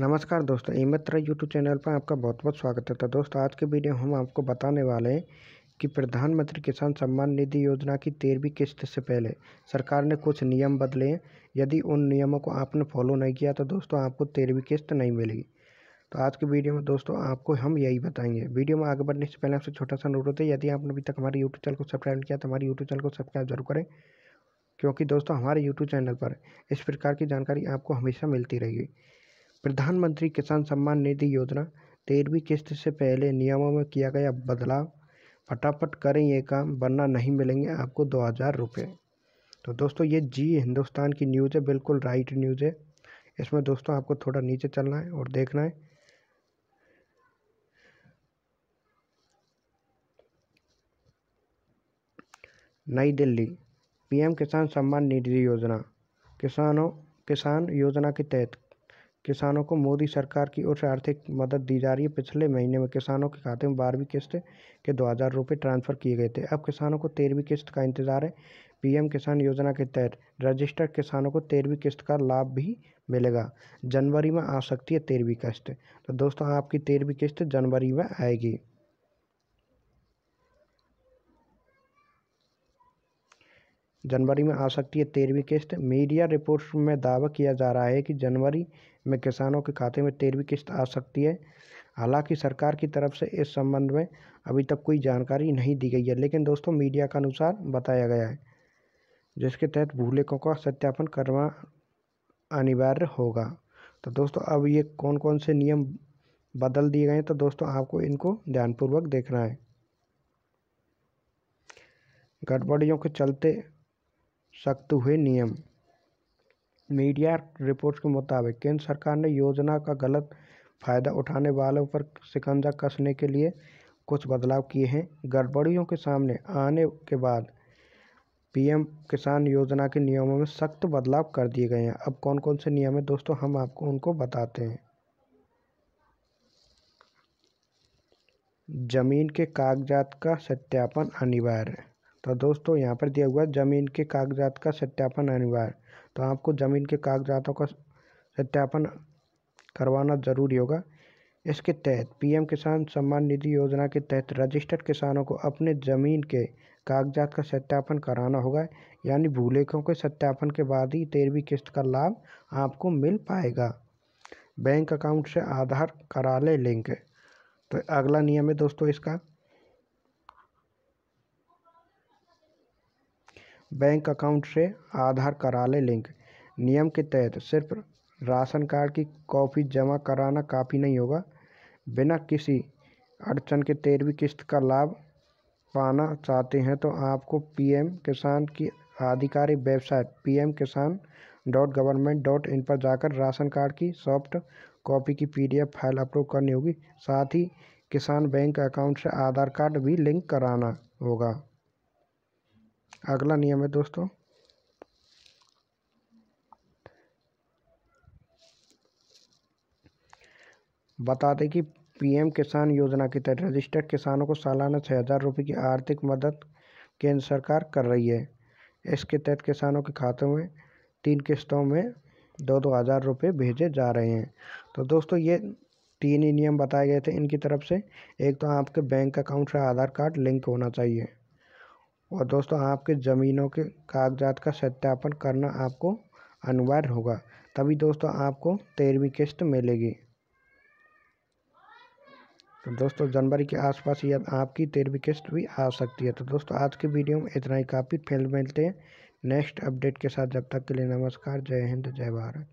नमस्कार दोस्तों एमत्र YouTube channel पर आपका बहुत बहुत स्वागत है तो दोस्तों आज के वीडियो हम आपको बताने वाले हैं कि प्रधानमंत्री किसान सम्मान निधि योजना की तेरहवीं किस्त से पहले सरकार ने कुछ नियम बदले हैं यदि उन नियमों को आपने फॉलो नहीं किया तो दोस्तों आपको तेरहवीं किस्त नहीं मिलेगी तो आज की वीडियो में दोस्तों आपको हम यही बताएंगे वीडियो में आगे बढ़ने से पहले आपसे छोटा सा अनुरोध है यदि आपने अभी तक हमारे यूट्यूब चैनल को सब्सक्राइब किया तो हमारे यूट्यूब चैनल को सब्सक्राइब जरूर करें क्योंकि दोस्तों हमारे यूट्यूब चैनल पर इस प्रकार की जानकारी आपको हमेशा मिलती रहेगी प्रधानमंत्री किसान सम्मान निधि योजना तेरहवीं किस्त से पहले नियमों में किया गया बदलाव फटाफट करें ये काम वरना नहीं मिलेंगे आपको दो हज़ार रुपये तो दोस्तों ये जी हिंदुस्तान की न्यूज़ है बिल्कुल राइट न्यूज़ है इसमें दोस्तों आपको थोड़ा नीचे चलना है और देखना है नई दिल्ली पीएम किसान सम्मान निधि योजना किसानों किसान योजना के तहत किसानों को मोदी सरकार की ओर से आर्थिक मदद दी जा रही है पिछले महीने में किसानों के खाते में बारहवीं किस्त के दो हज़ार रुपये ट्रांसफ़र किए गए थे अब किसानों को तेरहवीं किस्त का इंतजार है पीएम किसान योजना के तहत रजिस्टर्ड किसानों को तेरहवीं किस्त का लाभ भी मिलेगा जनवरी में आ सकती है तेरहवीं किस्त तो दोस्तों आपकी तेरहवीं किस्त जनवरी में आएगी जनवरी में आ सकती है तेरहवीं किस्त मीडिया रिपोर्ट्स में दावा किया जा रहा है कि जनवरी में किसानों के खाते में तेरहवीं किस्त आ सकती है हालांकि सरकार की तरफ से इस संबंध में अभी तक कोई जानकारी नहीं दी गई है लेकिन दोस्तों मीडिया के अनुसार बताया गया है जिसके तहत भूलेखों का सत्यापन करना अनिवार्य होगा तो दोस्तों अब ये कौन कौन से नियम बदल दिए गए हैं तो दोस्तों आपको इनको ध्यानपूर्वक देखना है गड़बड़ियों के चलते सख्त हुए नियम मीडिया रिपोर्ट्स के मुताबिक केंद्र सरकार ने योजना का गलत फायदा उठाने वालों पर शिकंजा कसने के लिए कुछ बदलाव किए हैं गड़बड़ियों के सामने आने के बाद पीएम किसान योजना के नियमों में सख्त बदलाव कर दिए गए हैं अब कौन कौन से नियम हैं दोस्तों हम आपको उनको बताते हैं ज़मीन के कागजात का सत्यापन अनिवार्य तो दोस्तों यहाँ पर दिया हुआ है ज़मीन के कागजात का सत्यापन अनिवार्य तो आपको ज़मीन के कागजातों का सत्यापन करवाना ज़रूरी होगा इसके तहत पीएम किसान सम्मान निधि योजना के तहत रजिस्टर्ड किसानों को अपने ज़मीन के कागजात का सत्यापन कराना होगा यानी भूलेखों के सत्यापन के बाद ही तेरहवीं किस्त का लाभ आपको मिल पाएगा बैंक अकाउंट से आधार करा ले लिंक तो अगला नियम है दोस्तों इसका बैंक अकाउंट से आधार करा ले लिंक नियम के तहत सिर्फ राशन कार्ड की कॉपी जमा कराना काफी नहीं होगा बिना किसी अड़चन के तेरहवीं किस्त का लाभ पाना चाहते हैं तो आपको पीएम किसान की आधिकारिक website PM Kisan dot government dot in पर जाकर राशन कार्ड की सॉफ्ट कॉपी की पीडीएफ फाइल अपलोड करनी होगी साथ ही किसान बैंक अकाउंट से आधार कार्ड भी लिंक कराना होगा अगला नियम है दोस्तों बता दें कि पीएम किसान योजना के तहत रजिस्टर्ड किसानों को सालाना छः हज़ार रुपये की आर्थिक मदद केंद्र सरकार कर रही है इसके तहत किसानों के खातों में तीन किस्तों में दो दो हज़ार रुपये भेजे जा रहे हैं तो दोस्तों ये तीन ही नियम बताए गए थे इनकी तरफ से एक तो आपके बैंक अकाउंट से आधार कार्ड लिंक होना चाहिए और दोस्तों आपके ज़मीनों के कागजात का सत्यापन करना आपको अनिवार्य होगा तभी दोस्तों आपको तेरहवीं किस्त मिलेगी तो दोस्तों जनवरी के आसपास ये आपकी तेरहवीं किस्त भी आ सकती है तो दोस्तों आज की वीडियो में इतना ही काफ़ी फैल मिलते हैं नेक्स्ट अपडेट के साथ जब तक के लिए नमस्कार जय हिंद जय भारत